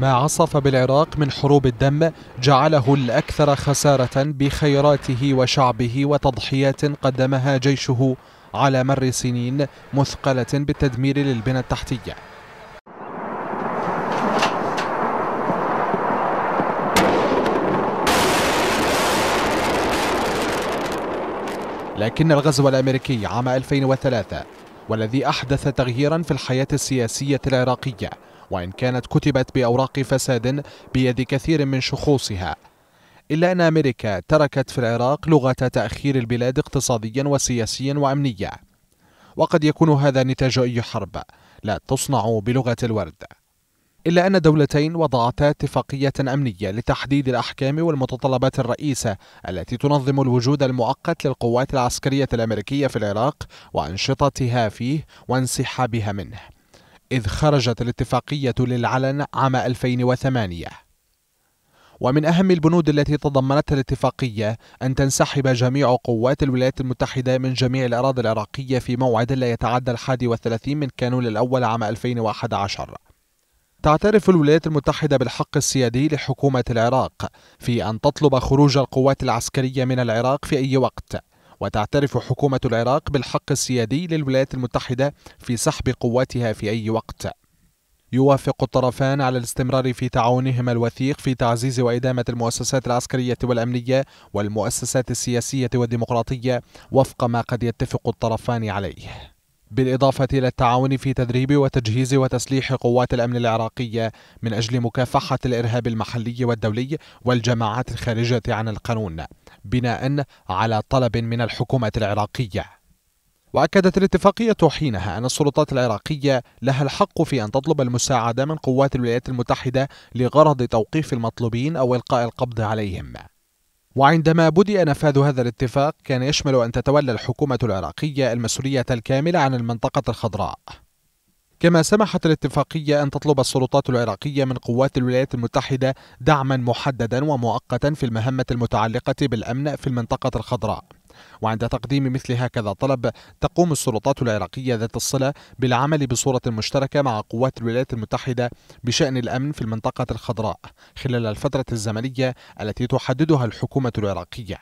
ما عصف بالعراق من حروب الدم جعله الأكثر خسارة بخيراته وشعبه وتضحيات قدمها جيشه على مر سنين مثقلة بالتدمير للبنى التحتية لكن الغزو الأمريكي عام 2003 والذي أحدث تغييرا في الحياة السياسية العراقية وإن كانت كتبت بأوراق فساد بيد كثير من شخوصها إلا أن أمريكا تركت في العراق لغة تأخير البلاد اقتصاديا وسياسيا وأمنيا وقد يكون هذا نتاج أي حرب لا تصنع بلغة الورد إلا أن دولتين وضعتا اتفاقية أمنية لتحديد الأحكام والمتطلبات الرئيسة التي تنظم الوجود المؤقت للقوات العسكرية الأمريكية في العراق وأنشطتها فيه وانسحابها منه إذ خرجت الاتفاقية للعلن عام 2008 ومن أهم البنود التي تضمنتها الاتفاقية أن تنسحب جميع قوات الولايات المتحدة من جميع الأراضي العراقية في موعد لا يتعدى الحادي والثلاثين من كانون الأول عام 2011 تعترف الولايات المتحدة بالحق السيادي لحكومة العراق في أن تطلب خروج القوات العسكرية من العراق في أي وقت وتعترف حكومة العراق بالحق السيادي للولايات المتحدة في سحب قواتها في أي وقت يوافق الطرفان على الاستمرار في تعاونهما الوثيق في تعزيز وإدامة المؤسسات العسكرية والأمنية والمؤسسات السياسية والديمقراطية وفق ما قد يتفق الطرفان عليه بالإضافة إلى التعاون في تدريب وتجهيز وتسليح قوات الأمن العراقية من أجل مكافحة الإرهاب المحلي والدولي والجماعات الخارجة عن القانون بناء على طلب من الحكومة العراقية وأكدت الاتفاقية حينها أن السلطات العراقية لها الحق في أن تطلب المساعدة من قوات الولايات المتحدة لغرض توقيف المطلوبين أو إلقاء القبض عليهم وعندما بدأ نفاذ هذا الاتفاق كان يشمل أن تتولى الحكومة العراقية المسؤولية الكاملة عن المنطقة الخضراء كما سمحت الاتفاقية أن تطلب السلطات العراقية من قوات الولايات المتحدة دعما محددا ومؤقتا في المهمة المتعلقة بالأمن في المنطقة الخضراء وعند تقديم مثل هكذا طلب تقوم السلطات العراقية ذات الصلة بالعمل بصورة مشتركة مع قوات الولايات المتحدة بشأن الأمن في المنطقة الخضراء خلال الفترة الزمنية التي تحددها الحكومة العراقية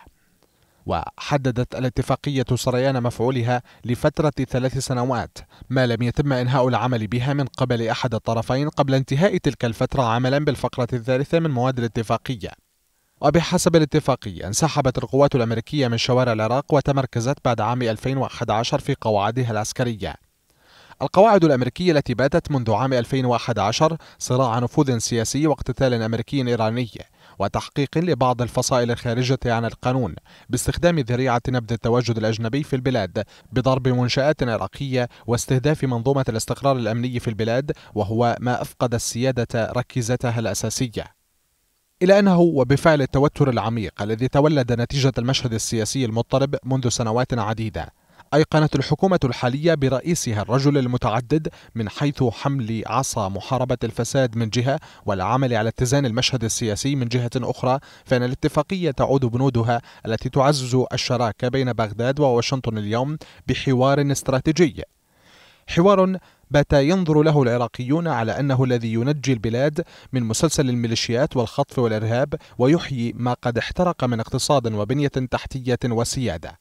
وحددت الاتفاقية سريان مفعولها لفترة ثلاث سنوات ما لم يتم إنهاء العمل بها من قبل أحد الطرفين قبل انتهاء تلك الفترة عملا بالفقرة الثالثة من مواد الاتفاقية وبحسب الاتفاقية انسحبت القوات الأمريكية من شوارع العراق وتمركزت بعد عام 2011 في قواعدها العسكرية القواعد الأمريكية التي باتت منذ عام 2011 صراع نفوذ سياسي واقتتال أمريكي إيراني وتحقيق لبعض الفصائل الخارجة عن القانون باستخدام ذريعة نبذ التواجد الأجنبي في البلاد بضرب منشآت عراقية واستهداف منظومة الاستقرار الأمني في البلاد وهو ما أفقد السيادة ركيزتها الأساسية إلى أنه وبفعل التوتر العميق الذي تولد نتيجة المشهد السياسي المضطرب منذ سنوات عديدة أيقنت الحكومة الحالية برئيسها الرجل المتعدد من حيث حمل عصا محاربة الفساد من جهة والعمل على اتزان المشهد السياسي من جهة أخرى فإن الاتفاقية تعود بنودها التي تعزز الشراكة بين بغداد وواشنطن اليوم بحوار استراتيجي حوار بات ينظر له العراقيون على انه الذي ينجي البلاد من مسلسل الميليشيات والخطف والارهاب ويحيي ما قد احترق من اقتصاد وبنيه تحتيه وسياده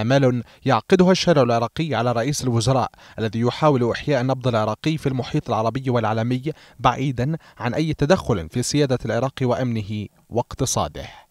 آمال يعقدها الشارع العراقي على رئيس الوزراء الذي يحاول إحياء النبض العراقي في المحيط العربي والعالمي بعيدا عن أي تدخل في سيادة العراق وأمنه واقتصاده